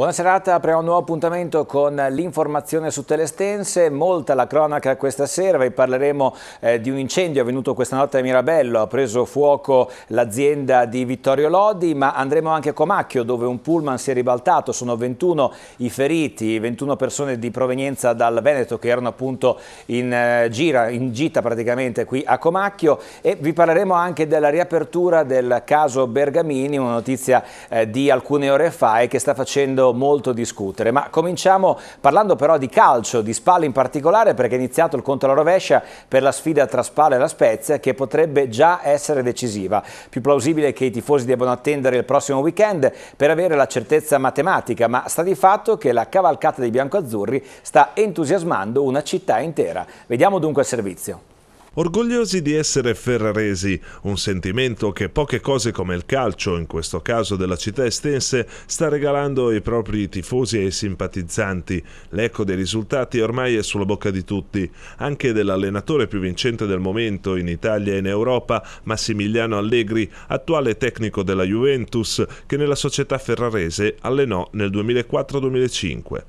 Buona serata, apriamo un nuovo appuntamento con l'informazione su Telestense, molta la cronaca questa sera, vi parleremo eh, di un incendio avvenuto questa notte a Mirabello, ha preso fuoco l'azienda di Vittorio Lodi, ma andremo anche a Comacchio dove un pullman si è ribaltato, sono 21 i feriti, 21 persone di provenienza dal Veneto che erano appunto in, eh, gira, in gita praticamente qui a Comacchio e vi parleremo anche della riapertura del caso Bergamini, una notizia eh, di alcune ore fa e che sta facendo molto discutere. Ma cominciamo parlando però di calcio, di Spal in particolare perché è iniziato il conto alla rovescia per la sfida tra Spal e la Spezia che potrebbe già essere decisiva. Più plausibile che i tifosi debbano attendere il prossimo weekend per avere la certezza matematica, ma sta di fatto che la cavalcata dei biancoazzurri sta entusiasmando una città intera. Vediamo dunque il servizio. Orgogliosi di essere ferraresi, un sentimento che poche cose come il calcio, in questo caso della città estense, sta regalando ai propri tifosi e ai simpatizzanti. L'eco dei risultati ormai è sulla bocca di tutti, anche dell'allenatore più vincente del momento in Italia e in Europa, Massimiliano Allegri, attuale tecnico della Juventus, che nella società ferrarese allenò nel 2004-2005.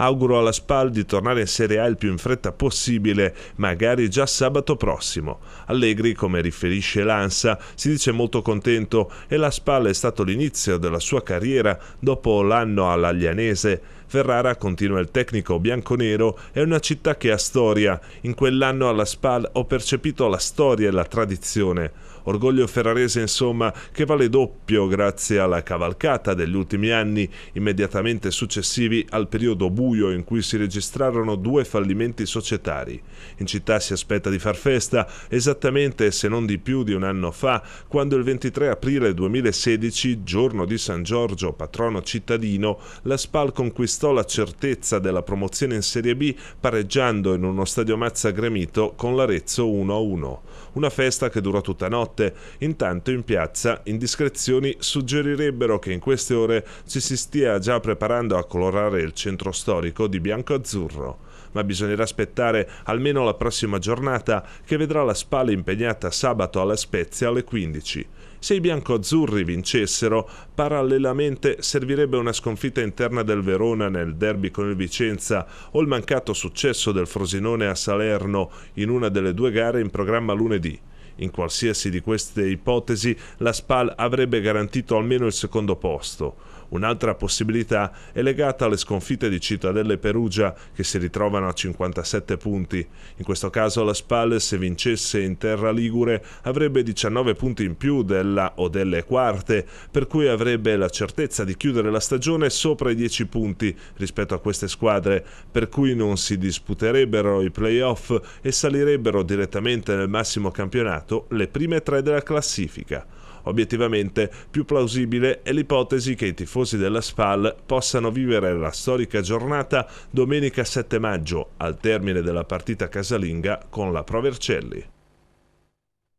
Auguro alla SPAL di tornare in Serie A il più in fretta possibile, magari già sabato prossimo. Allegri, come riferisce l'Ansa, si dice molto contento e la SPAL è stato l'inizio della sua carriera dopo l'anno all'Aglianese. Ferrara, continua il tecnico bianconero, è una città che ha storia. In quell'anno alla SPAL ho percepito la storia e la tradizione. Orgoglio ferrarese insomma che vale doppio grazie alla cavalcata degli ultimi anni immediatamente successivi al periodo buio in cui si registrarono due fallimenti societari. In città si aspetta di far festa esattamente se non di più di un anno fa quando il 23 aprile 2016, giorno di San Giorgio, patrono cittadino, la Spal conquistò la certezza della promozione in Serie B pareggiando in uno stadio Mazza Gremito con l'Arezzo 1-1. Una festa che dura tutta notte. Intanto in piazza indiscrezioni suggerirebbero che in queste ore ci si stia già preparando a colorare il centro storico di bianco-azzurro ma bisognerà aspettare almeno la prossima giornata che vedrà la spalla impegnata sabato alla Spezia alle 15. Se i biancoazzurri vincessero, parallelamente servirebbe una sconfitta interna del Verona nel derby con il Vicenza o il mancato successo del Frosinone a Salerno in una delle due gare in programma lunedì. In qualsiasi di queste ipotesi, la SPAL avrebbe garantito almeno il secondo posto. Un'altra possibilità è legata alle sconfitte di Cittadelle e Perugia che si ritrovano a 57 punti. In questo caso la Spal se vincesse in terra ligure avrebbe 19 punti in più della o delle quarte, per cui avrebbe la certezza di chiudere la stagione sopra i 10 punti rispetto a queste squadre, per cui non si disputerebbero i playoff e salirebbero direttamente nel massimo campionato le prime tre della classifica. Obiettivamente, più plausibile è l'ipotesi che i tifosi della SPAL possano vivere la storica giornata domenica 7 maggio, al termine della partita casalinga con la Provercelli.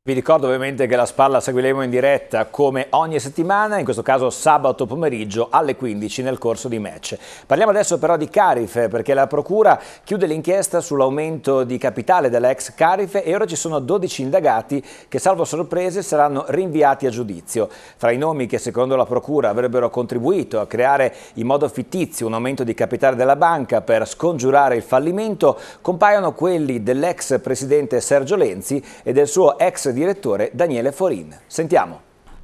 Vi ricordo ovviamente che la spalla seguiremo in diretta come ogni settimana, in questo caso sabato pomeriggio alle 15 nel corso di match. Parliamo adesso però di Carife perché la Procura chiude l'inchiesta sull'aumento di capitale dell'ex Carife e ora ci sono 12 indagati che salvo sorprese saranno rinviati a giudizio. Fra i nomi che secondo la Procura avrebbero contribuito a creare in modo fittizio un aumento di capitale della banca per scongiurare il fallimento compaiono quelli dell'ex presidente Sergio Lenzi e del suo ex direttore Daniele Forin. Sentiamo.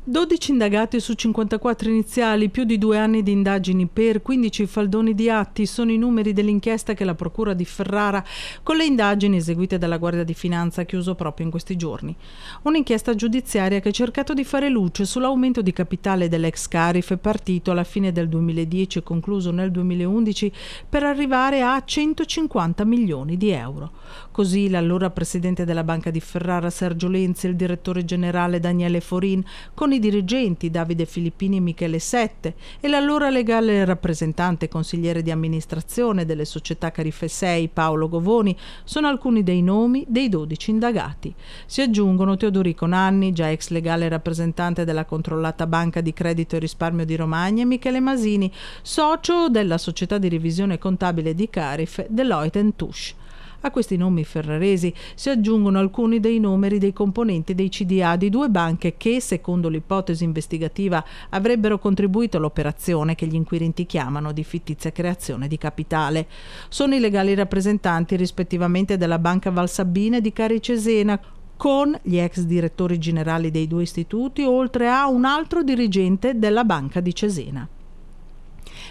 12 indagati su 54 iniziali, più di due anni di indagini per 15 faldoni di atti sono i numeri dell'inchiesta che la Procura di Ferrara con le indagini eseguite dalla Guardia di Finanza ha chiuso proprio in questi giorni. Un'inchiesta giudiziaria che ha cercato di fare luce sull'aumento di capitale dell'ex Carif partito alla fine del 2010 e concluso nel 2011 per arrivare a 150 milioni di euro. Così l'allora presidente della Banca di Ferrara Sergio Lenzi il direttore generale Daniele Forin con i dirigenti Davide Filippini e Michele Sette e l'allora legale rappresentante consigliere di amministrazione delle società Carife 6 Paolo Govoni sono alcuni dei nomi dei 12 indagati. Si aggiungono Teodorico Nanni, già ex legale rappresentante della controllata Banca di Credito e Risparmio di Romagna e Michele Masini, socio della società di revisione contabile di Carife Deloitte Touche. A questi nomi ferraresi si aggiungono alcuni dei numeri dei componenti dei CDA di due banche che, secondo l'ipotesi investigativa, avrebbero contribuito all'operazione che gli inquirenti chiamano di fittizia creazione di capitale. Sono i legali rappresentanti rispettivamente della Banca Valsabina e di Cari Cesena con gli ex direttori generali dei due istituti, oltre a un altro dirigente della Banca di Cesena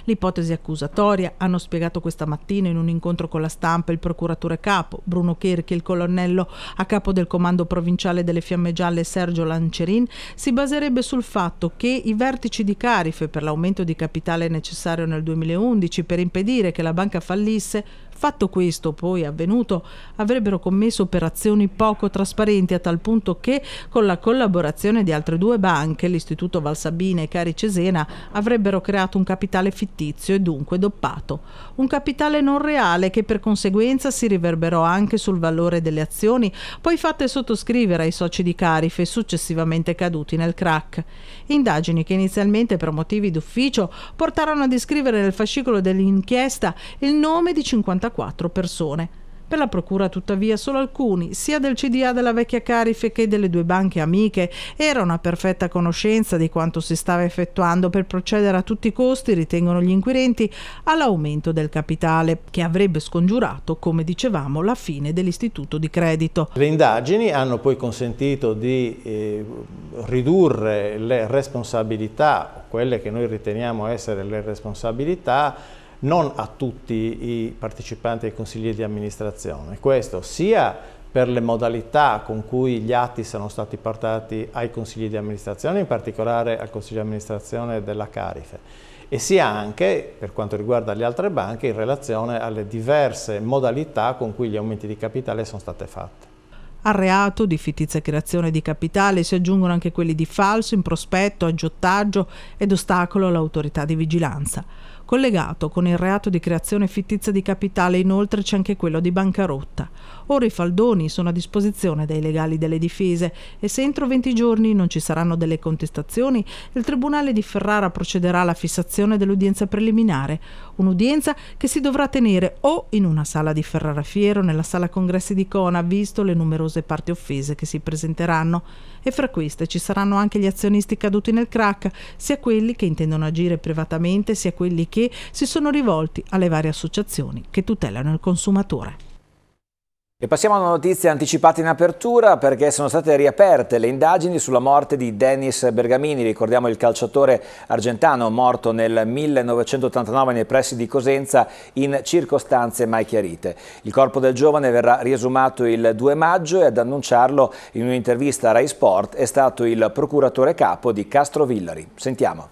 l'ipotesi accusatoria, hanno spiegato questa mattina in un incontro con la stampa il procuratore capo Bruno Cherchi, il colonnello a capo del comando provinciale delle Fiamme Gialle Sergio Lancerin, si baserebbe sul fatto che i vertici di Carife per l'aumento di capitale necessario nel 2011 per impedire che la banca fallisse Fatto questo, poi avvenuto, avrebbero commesso operazioni poco trasparenti a tal punto che, con la collaborazione di altre due banche, l'Istituto Valsabina e Cari Cesena, avrebbero creato un capitale fittizio e dunque doppato. Un capitale non reale che per conseguenza si riverberò anche sul valore delle azioni, poi fatte sottoscrivere ai soci di Carife successivamente caduti nel crack. Indagini che inizialmente per motivi d'ufficio portarono a descrivere nel fascicolo dell'inchiesta il nome di 50 54 persone. Per la procura tuttavia solo alcuni, sia del CDA della vecchia Carife che delle due banche amiche, erano a perfetta conoscenza di quanto si stava effettuando per procedere a tutti i costi, ritengono gli inquirenti, all'aumento del capitale, che avrebbe scongiurato, come dicevamo, la fine dell'istituto di credito. Le indagini hanno poi consentito di eh, ridurre le responsabilità, quelle che noi riteniamo essere le responsabilità, non a tutti i partecipanti ai consigli di amministrazione. Questo sia per le modalità con cui gli atti sono stati portati ai consigli di amministrazione, in particolare al consiglio di amministrazione della Carife, e sia anche, per quanto riguarda le altre banche, in relazione alle diverse modalità con cui gli aumenti di capitale sono state fatte. Al reato di fittizia creazione di capitale si aggiungono anche quelli di falso in prospetto, aggiottaggio ed ostacolo all'autorità di vigilanza. Collegato con il reato di creazione fittizia di capitale inoltre c'è anche quello di bancarotta. Ora i faldoni sono a disposizione dei legali delle difese e se entro 20 giorni non ci saranno delle contestazioni, il Tribunale di Ferrara procederà alla fissazione dell'udienza preliminare, un'udienza che si dovrà tenere o in una sala di Ferrara Fiero, nella sala congressi di Cona, visto le numerose parti offese che si presenteranno e fra queste ci saranno anche gli azionisti caduti nel crack, sia quelli che intendono agire privatamente, sia quelli che si sono rivolti alle varie associazioni che tutelano il consumatore. E passiamo a una notizia anticipata in apertura perché sono state riaperte le indagini sulla morte di Dennis Bergamini, ricordiamo il calciatore argentano morto nel 1989 nei pressi di Cosenza in circostanze mai chiarite. Il corpo del giovane verrà riesumato il 2 maggio e ad annunciarlo in un'intervista a Rai Sport è stato il procuratore capo di Castro Villari. Sentiamo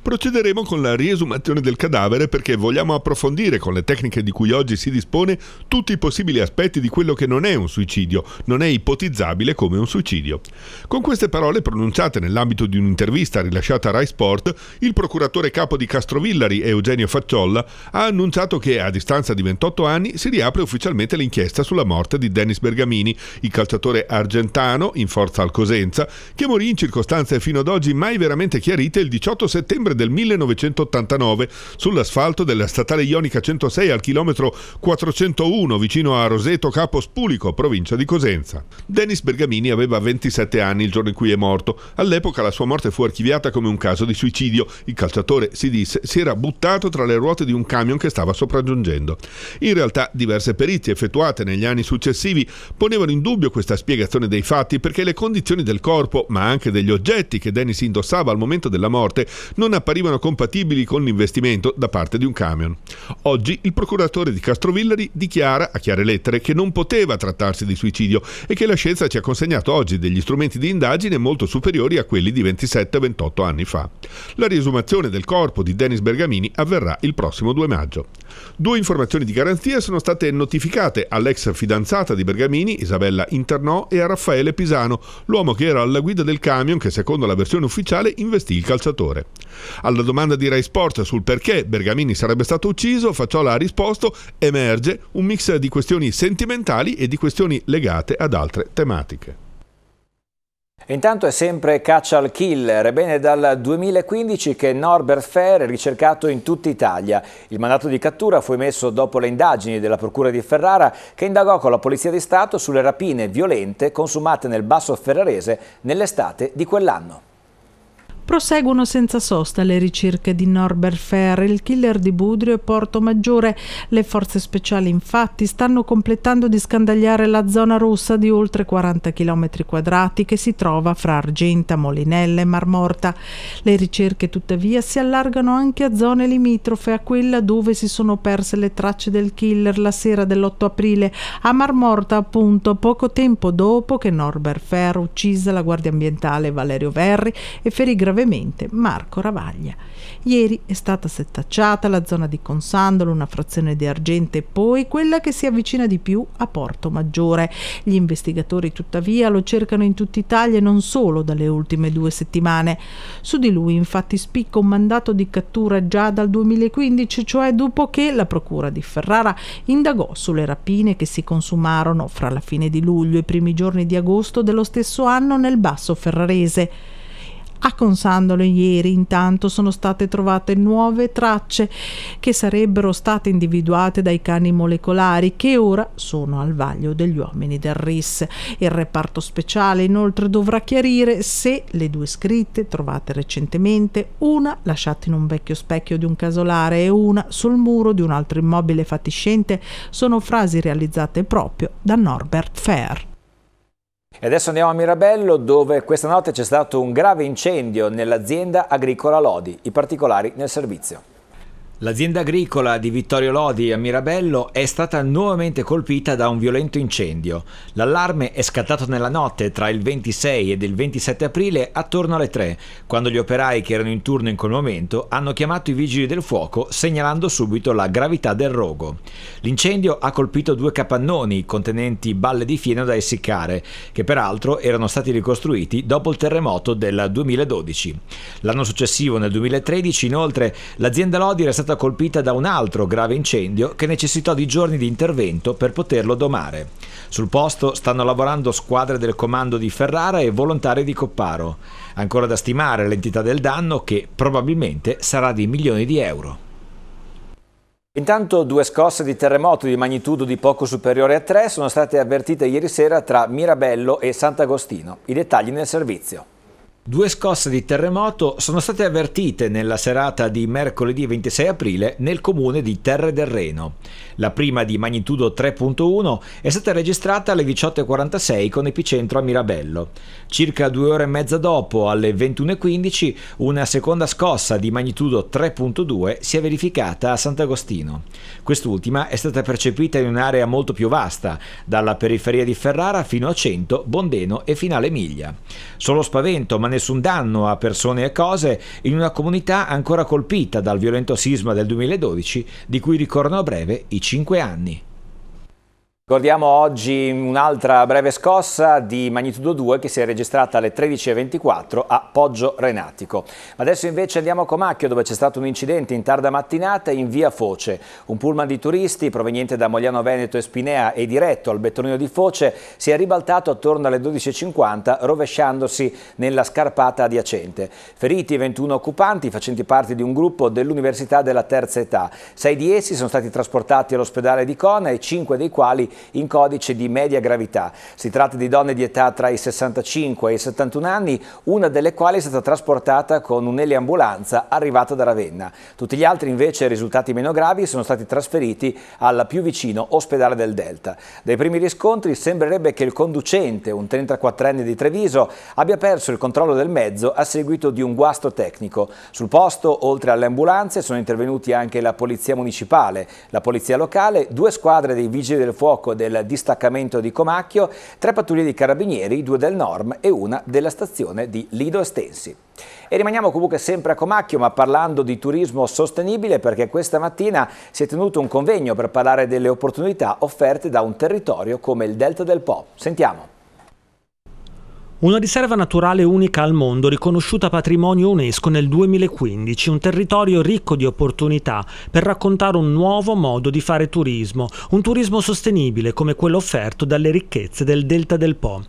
procederemo con la riesumazione del cadavere perché vogliamo approfondire con le tecniche di cui oggi si dispone tutti i possibili aspetti di quello che non è un suicidio, non è ipotizzabile come un suicidio. Con queste parole pronunciate nell'ambito di un'intervista rilasciata a Rai Sport, il procuratore capo di Castrovillari, Eugenio Facciolla, ha annunciato che a distanza di 28 anni si riapre ufficialmente l'inchiesta sulla morte di Dennis Bergamini, il calciatore argentano in forza al Cosenza, che morì in circostanze fino ad oggi mai veramente chiarite il 18 settembre dicembre del 1989 sull'asfalto della statale ionica 106 al chilometro 401 vicino a Roseto Capo Spulico, provincia di Cosenza. Denis Bergamini aveva 27 anni il giorno in cui è morto. All'epoca la sua morte fu archiviata come un caso di suicidio. Il calciatore, si disse, si era buttato tra le ruote di un camion che stava sopraggiungendo. In realtà diverse perizie effettuate negli anni successivi ponevano in dubbio questa spiegazione dei fatti perché le condizioni del corpo, ma anche degli oggetti che Denis indossava al momento della morte, non apparivano compatibili con l'investimento da parte di un camion. Oggi il procuratore di Castrovillari dichiara a chiare lettere che non poteva trattarsi di suicidio e che la scienza ci ha consegnato oggi degli strumenti di indagine molto superiori a quelli di 27-28 anni fa. La riesumazione del corpo di Denis Bergamini avverrà il prossimo 2 maggio. Due informazioni di garanzia sono state notificate all'ex fidanzata di Bergamini, Isabella Internò, e a Raffaele Pisano, l'uomo che era alla guida del camion che secondo la versione ufficiale investì il calciatore. Alla domanda di Rai Sport sul perché Bergamini sarebbe stato ucciso, Facciola ha risposto emerge un mix di questioni sentimentali e di questioni legate ad altre tematiche. Intanto è sempre caccia al killer, è bene dal 2015 che Norbert Fair è ricercato in tutta Italia. Il mandato di cattura fu emesso dopo le indagini della Procura di Ferrara che indagò con la Polizia di Stato sulle rapine violente consumate nel Basso Ferrarese nell'estate di quell'anno. Proseguono senza sosta le ricerche di Norbert Ferrer, il killer di Budrio e Porto Maggiore. Le forze speciali infatti stanno completando di scandagliare la zona rossa di oltre 40 km quadrati che si trova fra Argenta, Molinella e Marmorta. Le ricerche tuttavia si allargano anche a zone limitrofe a quella dove si sono perse le tracce del killer la sera dell'8 aprile a Marmorta appunto poco tempo dopo che Norbert Ferrer uccise la guardia ambientale Valerio Verri e ferì gravemente gravemente Marco Ravaglia. Ieri è stata settacciata la zona di Consandolo, una frazione di Argente e poi quella che si avvicina di più a Porto Maggiore. Gli investigatori tuttavia lo cercano in tutta Italia e non solo dalle ultime due settimane. Su di lui infatti spicca un mandato di cattura già dal 2015, cioè dopo che la Procura di Ferrara indagò sulle rapine che si consumarono fra la fine di luglio e i primi giorni di agosto dello stesso anno nel Basso Ferrarese. A Consandolo ieri intanto sono state trovate nuove tracce che sarebbero state individuate dai cani molecolari che ora sono al vaglio degli uomini del RIS. Il reparto speciale inoltre dovrà chiarire se le due scritte trovate recentemente, una lasciata in un vecchio specchio di un casolare e una sul muro di un altro immobile fatiscente, sono frasi realizzate proprio da Norbert Fair. E adesso andiamo a Mirabello dove questa notte c'è stato un grave incendio nell'azienda agricola Lodi. I particolari nel servizio. L'azienda agricola di Vittorio Lodi a Mirabello è stata nuovamente colpita da un violento incendio. L'allarme è scattato nella notte tra il 26 ed il 27 aprile attorno alle 3, quando gli operai che erano in turno in quel momento hanno chiamato i vigili del fuoco segnalando subito la gravità del rogo. L'incendio ha colpito due capannoni contenenti balle di fieno da essiccare, che peraltro erano stati ricostruiti dopo il terremoto del 2012. L'anno successivo, nel 2013, inoltre, l'azienda Lodi era stata stata colpita da un altro grave incendio che necessitò di giorni di intervento per poterlo domare. Sul posto stanno lavorando squadre del comando di Ferrara e volontari di Copparo. Ancora da stimare l'entità del danno che probabilmente sarà di milioni di euro. Intanto due scosse di terremoto di magnitudo di poco superiore a 3 sono state avvertite ieri sera tra Mirabello e Sant'Agostino. I dettagli nel servizio. Due scosse di terremoto sono state avvertite nella serata di mercoledì 26 aprile nel comune di Terre del Reno. La prima di magnitudo 3.1 è stata registrata alle 18.46 con epicentro a Mirabello. Circa due ore e mezza dopo, alle 21.15, una seconda scossa di magnitudo 3.2 si è verificata a Sant'Agostino. Quest'ultima è stata percepita in un'area molto più vasta, dalla periferia di Ferrara fino a Cento, Bondeno e Finale Miglia. Solo spavento, ma nessun nessun danno a persone e cose in una comunità ancora colpita dal violento sisma del 2012 di cui ricorrono a breve i cinque anni. Ricordiamo oggi un'altra breve scossa di magnitudo 2 che si è registrata alle 13.24 a Poggio Renatico. Ma Adesso invece andiamo a Comacchio dove c'è stato un incidente in tarda mattinata in via Foce. Un pullman di turisti proveniente da Mogliano Veneto e Spinea e diretto al bettonino di Foce si è ribaltato attorno alle 12.50 rovesciandosi nella scarpata adiacente. Feriti 21 occupanti facenti parte di un gruppo dell'Università della Terza Età. Sei di essi sono stati trasportati all'ospedale di Cona e cinque dei quali in codice di media gravità. Si tratta di donne di età tra i 65 e i 71 anni, una delle quali è stata trasportata con un'eliambulanza arrivata da Ravenna. Tutti gli altri invece risultati meno gravi sono stati trasferiti al più vicino ospedale del Delta. Dai primi riscontri sembrerebbe che il conducente, un 34enne di Treviso, abbia perso il controllo del mezzo a seguito di un guasto tecnico. Sul posto, oltre alle ambulanze, sono intervenuti anche la polizia municipale, la polizia locale, due squadre dei vigili del fuoco fuoco del distaccamento di Comacchio, tre pattuglie di carabinieri, due del Norm e una della stazione di Lido Estensi. E rimaniamo comunque sempre a Comacchio, ma parlando di turismo sostenibile, perché questa mattina si è tenuto un convegno per parlare delle opportunità offerte da un territorio come il Delta del Po. Sentiamo. Una riserva naturale unica al mondo, riconosciuta patrimonio UNESCO nel 2015, un territorio ricco di opportunità per raccontare un nuovo modo di fare turismo, un turismo sostenibile come quello offerto dalle ricchezze del Delta del Po.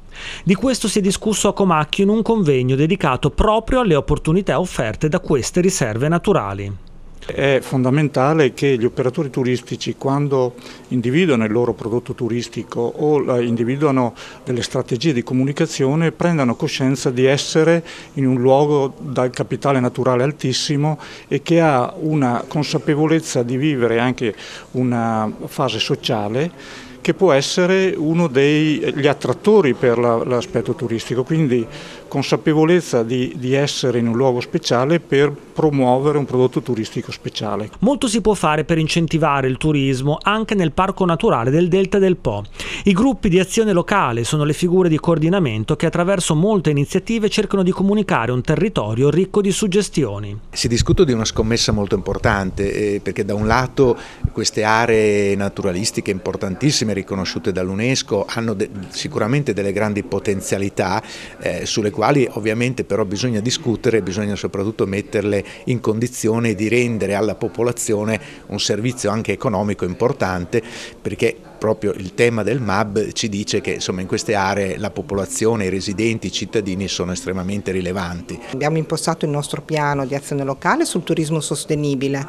Di questo si è discusso a Comacchio in un convegno dedicato proprio alle opportunità offerte da queste riserve naturali. È fondamentale che gli operatori turistici quando individuano il loro prodotto turistico o eh, individuano delle strategie di comunicazione prendano coscienza di essere in un luogo dal capitale naturale altissimo e che ha una consapevolezza di vivere anche una fase sociale che può essere uno degli attrattori per l'aspetto turistico. Quindi consapevolezza di, di, essere in un luogo speciale per promuovere un prodotto turistico speciale. Molto si può fare per incentivare il turismo anche nel parco naturale del Delta del Po. I gruppi di azione locale sono le figure di coordinamento che attraverso molte iniziative cercano di comunicare un territorio ricco di suggestioni. Si discute di una scommessa molto importante eh, perché da un lato queste aree naturalistiche importantissime riconosciute dall'UNESCO hanno de sicuramente delle grandi potenzialità eh, sulle quali quali ovviamente però bisogna discutere, bisogna soprattutto metterle in condizione di rendere alla popolazione un servizio anche economico importante perché proprio il tema del MAB ci dice che insomma, in queste aree la popolazione, i residenti, i cittadini sono estremamente rilevanti. Abbiamo impostato il nostro piano di azione locale sul turismo sostenibile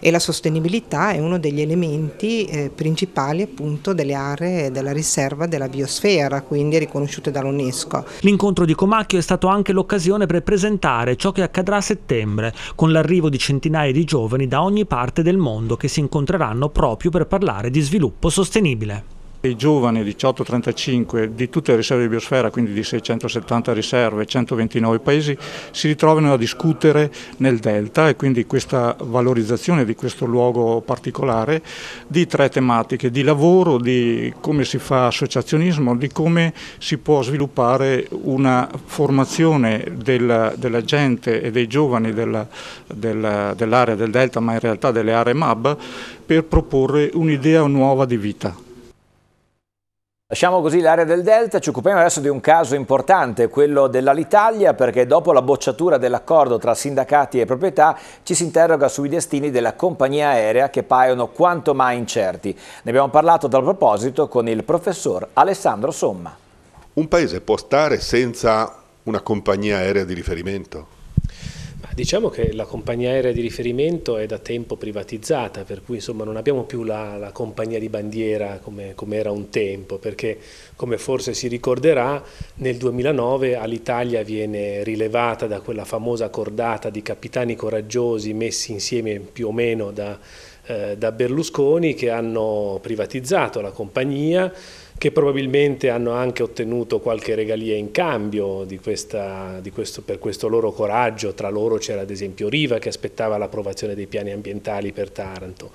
e la sostenibilità è uno degli elementi eh, principali appunto delle aree della riserva della biosfera, quindi riconosciute dall'UNESCO. L'incontro di Comacchio è stato anche l'occasione per presentare ciò che accadrà a settembre, con l'arrivo di centinaia di giovani da ogni parte del mondo che si incontreranno proprio per parlare di sviluppo sostenibile sostenibile. I giovani 18-35 di tutte le riserve di biosfera, quindi di 670 riserve, 129 paesi, si ritrovano a discutere nel delta e quindi questa valorizzazione di questo luogo particolare di tre tematiche, di lavoro, di come si fa associazionismo, di come si può sviluppare una formazione della, della gente e dei giovani dell'area del delta, ma in realtà delle aree MAB, per proporre un'idea nuova di vita. Lasciamo così l'area del Delta, ci occupiamo adesso di un caso importante, quello dell'Alitalia, perché dopo la bocciatura dell'accordo tra sindacati e proprietà ci si interroga sui destini della compagnia aerea che paiono quanto mai incerti. Ne abbiamo parlato dal proposito con il professor Alessandro Somma. Un paese può stare senza una compagnia aerea di riferimento? Diciamo che la compagnia aerea di riferimento è da tempo privatizzata, per cui insomma, non abbiamo più la, la compagnia di bandiera come, come, era un tempo, perché come forse si ricorderà nel 2009 all'Italia viene rilevata da quella famosa cordata di capitani coraggiosi messi insieme più o meno da, eh, da Berlusconi che hanno privatizzato la compagnia che probabilmente hanno anche ottenuto qualche regalia in cambio di questa, di questo, per questo loro coraggio. Tra loro c'era ad esempio Riva che aspettava l'approvazione dei piani ambientali per Taranto.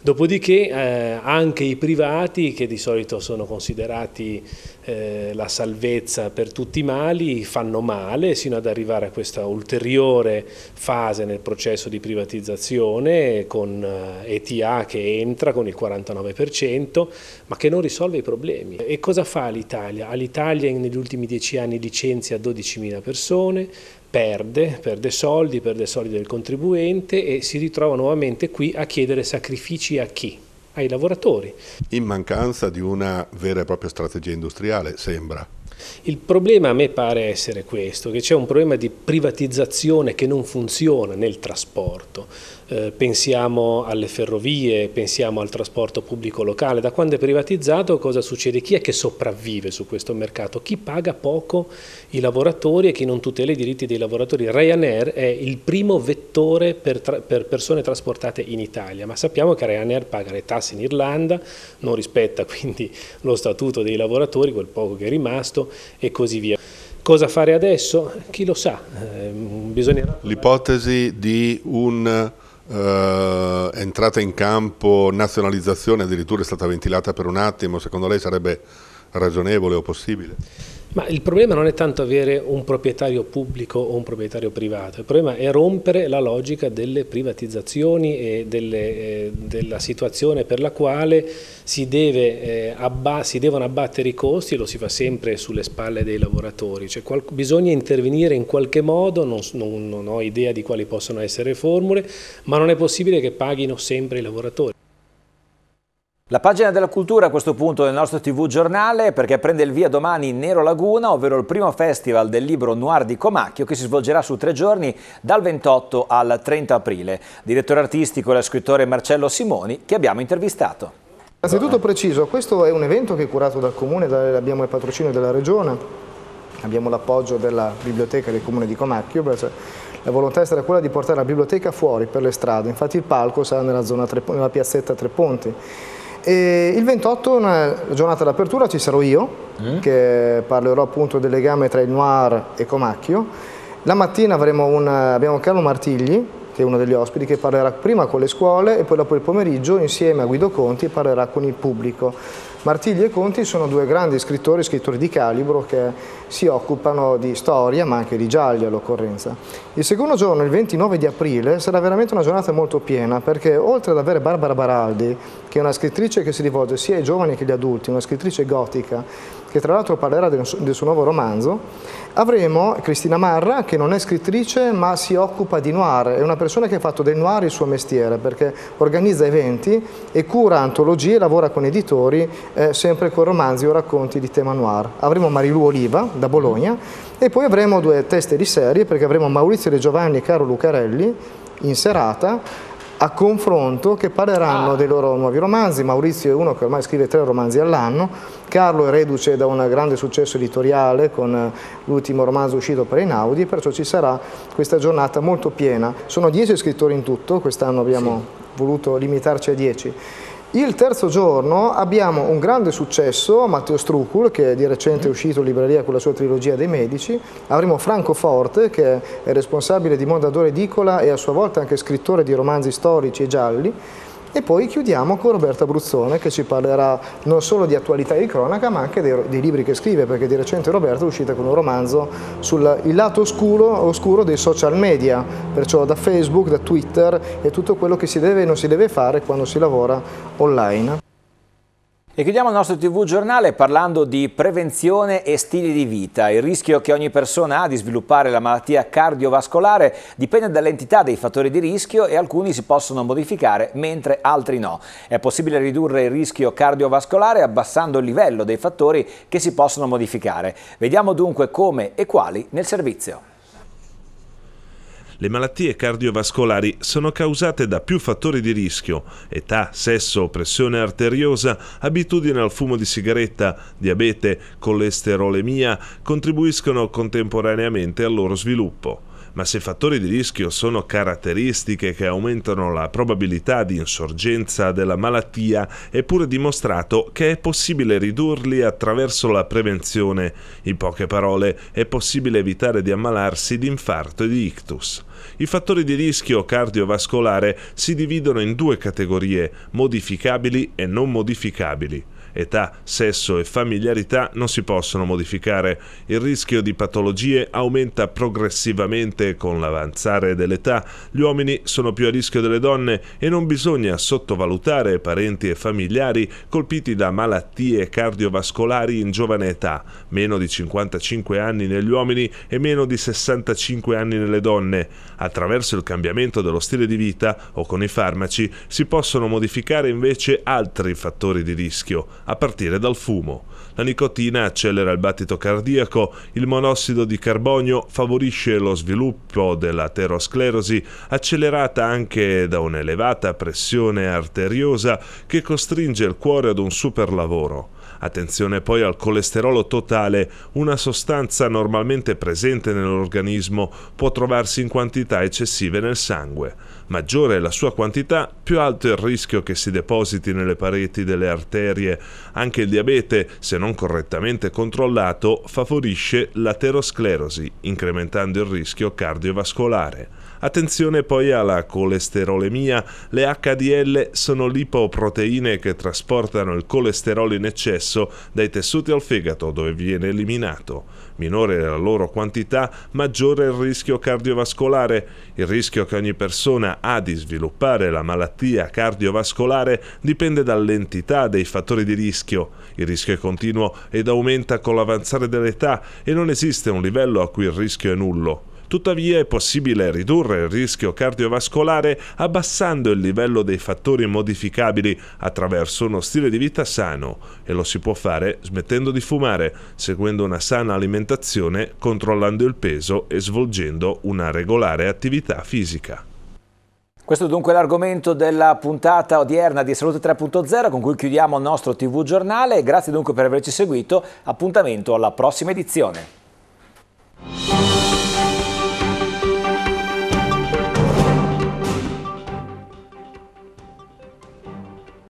Dopodiché eh, anche i privati, che di solito sono considerati eh, la salvezza per tutti i mali, fanno male sino ad arrivare a questa ulteriore fase nel processo di privatizzazione con ETA eh, che entra con il 49%, ma che non risolve i problemi. E cosa fa l'Italia? All'Italia negli ultimi dieci anni licenzia 12.000 persone, perde, perde soldi, perde soldi del contribuente e si ritrova nuovamente qui a chiedere sacrifici a chi? Ai lavoratori. In mancanza di una vera e propria strategia industriale, sembra. Il problema a me pare essere questo, che c'è un problema di privatizzazione che non funziona nel trasporto. Eh, pensiamo alle ferrovie, pensiamo al trasporto pubblico locale, da quando è privatizzato cosa succede? Chi è che sopravvive su questo mercato? Chi paga poco i lavoratori e chi non tutela i diritti dei lavoratori? Ryanair è il primo vettore per, tra per persone trasportate in Italia, ma sappiamo che Ryanair paga le tasse in Irlanda, non rispetta quindi lo statuto dei lavoratori, quel poco che è rimasto e così via. Cosa fare adesso? Chi lo sa? Eh, L'ipotesi di un eh, entrata in campo, nazionalizzazione addirittura è stata ventilata per un attimo, secondo lei sarebbe ragionevole o possibile? Ma il problema non è tanto avere un proprietario pubblico o un proprietario privato, il problema è rompere la logica delle privatizzazioni e delle, eh, della situazione per la quale si, deve, eh, abba si devono abbattere i costi, e lo si fa sempre sulle spalle dei lavoratori, cioè, bisogna intervenire in qualche modo, non, non, non ho idea di quali possono essere le formule, ma non è possibile che paghino sempre i lavoratori. La pagina della cultura a questo punto del nostro TV giornale perché prende il via domani Nero Laguna, ovvero il primo festival del libro noir di Comacchio che si svolgerà su tre giorni dal 28 al 30 aprile. Direttore artistico e lo scrittore Marcello Simoni che abbiamo intervistato. Innanzitutto preciso, questo è un evento che è curato dal Comune, abbiamo il patrocinio della Regione, abbiamo l'appoggio della biblioteca del Comune di Comacchio, cioè, la volontà è quella di portare la biblioteca fuori per le strade, infatti il palco sarà nella, zona, nella piazzetta Tre Ponti e il 28 una giornata d'apertura, ci sarò io, mm. che parlerò appunto del legame tra il noir e Comacchio. La mattina un, abbiamo Carlo Martigli, che è uno degli ospiti, che parlerà prima con le scuole e poi dopo il pomeriggio insieme a Guido Conti parlerà con il pubblico. Martigli e Conti sono due grandi scrittori, scrittori di calibro che si occupano di storia ma anche di gialli all'occorrenza. Il secondo giorno, il 29 di aprile, sarà veramente una giornata molto piena perché oltre ad avere Barbara Baraldi che è una scrittrice che si rivolge sia ai giovani che agli adulti, una scrittrice gotica, che tra l'altro parlerà del suo, del suo nuovo romanzo. Avremo Cristina Marra, che non è scrittrice ma si occupa di noir, è una persona che ha fatto del noir il suo mestiere, perché organizza eventi e cura antologie lavora con editori, eh, sempre con romanzi o racconti di tema noir. Avremo Marilu Oliva, da Bologna, e poi avremo due teste di serie, perché avremo Maurizio De Giovanni e Caro Lucarelli, in serata a confronto che parleranno ah. dei loro nuovi romanzi. Maurizio è uno che ormai scrive tre romanzi all'anno, Carlo è reduce da un grande successo editoriale con eh, l'ultimo romanzo uscito per Einaudi, perciò ci sarà questa giornata molto piena. Sono dieci scrittori in tutto, quest'anno abbiamo sì. voluto limitarci a dieci. Il terzo giorno abbiamo un grande successo, Matteo Strucul, che è di recente è mm. uscito in libreria con la sua trilogia dei medici, avremo Franco Forte, che è responsabile di Mondadore Edicola e a sua volta anche scrittore di romanzi storici e gialli, e poi chiudiamo con Roberta Bruzzone che ci parlerà non solo di attualità e di cronaca ma anche dei, dei, libri che scrive perché di recente Roberta è uscita con un romanzo sul lato oscuro, oscuro, dei social media perciò da Facebook, da Twitter e tutto quello che si deve e non si deve fare quando si lavora online. E chiudiamo il nostro TV giornale parlando di prevenzione e stili di vita. Il rischio che ogni persona ha di sviluppare la malattia cardiovascolare dipende dall'entità dei fattori di rischio e alcuni si possono modificare mentre altri no. È possibile ridurre il rischio cardiovascolare abbassando il livello dei fattori che si possono modificare. Vediamo dunque come e quali nel servizio le malattie cardiovascolari sono causate da più fattori di rischio, età, sesso, pressione arteriosa, abitudine al fumo di sigaretta, diabete, colesterolemia, contribuiscono contemporaneamente al loro sviluppo ma se fattori di rischio sono caratteristiche che aumentano la probabilità di insorgenza della malattia, è pure dimostrato che è possibile ridurli attraverso la prevenzione. In poche parole, è possibile evitare di ammalarsi di infarto e di ictus. I fattori di rischio cardiovascolare si dividono in due categorie, modificabili e non modificabili età, sesso e familiarità non si possono modificare. Il rischio di patologie aumenta progressivamente con l'avanzare dell'età. Gli uomini sono più a rischio delle donne e non bisogna sottovalutare parenti e familiari colpiti da malattie cardiovascolari in giovane età, meno di 55 anni negli uomini e meno di 65 anni nelle donne. Attraverso il cambiamento dello stile di vita o con i farmaci si possono modificare invece altri fattori di rischio, a partire dal fumo. La nicotina accelera il battito cardiaco, il monossido di carbonio favorisce lo sviluppo dell'aterosclerosi, accelerata anche da un'elevata pressione arteriosa che costringe il cuore ad un superlavoro. lavoro. Attenzione poi al colesterolo totale, una sostanza normalmente presente nell'organismo può trovarsi in quantità eccessive nel sangue. Maggiore è la sua quantità, più alto è il rischio che si depositi nelle pareti delle arterie. Anche il diabete, se non correttamente controllato, favorisce l'aterosclerosi, incrementando il rischio cardiovascolare. Attenzione poi alla colesterolemia, le HDL sono lipoproteine che trasportano il colesterolo in eccesso dai tessuti al fegato dove viene eliminato. Minore la loro quantità, maggiore il rischio cardiovascolare. Il rischio che ogni persona ha di sviluppare la malattia cardiovascolare dipende dall'entità dei fattori di rischio. Il rischio è continuo ed aumenta con l'avanzare dell'età e non esiste un livello a cui il rischio è nullo. Tuttavia è possibile ridurre il rischio cardiovascolare abbassando il livello dei fattori modificabili attraverso uno stile di vita sano e lo si può fare smettendo di fumare, seguendo una sana alimentazione, controllando il peso e svolgendo una regolare attività fisica. Questo è dunque l'argomento della puntata odierna di Salute 3.0 con cui chiudiamo il nostro TV giornale. Grazie dunque per averci seguito. Appuntamento alla prossima edizione.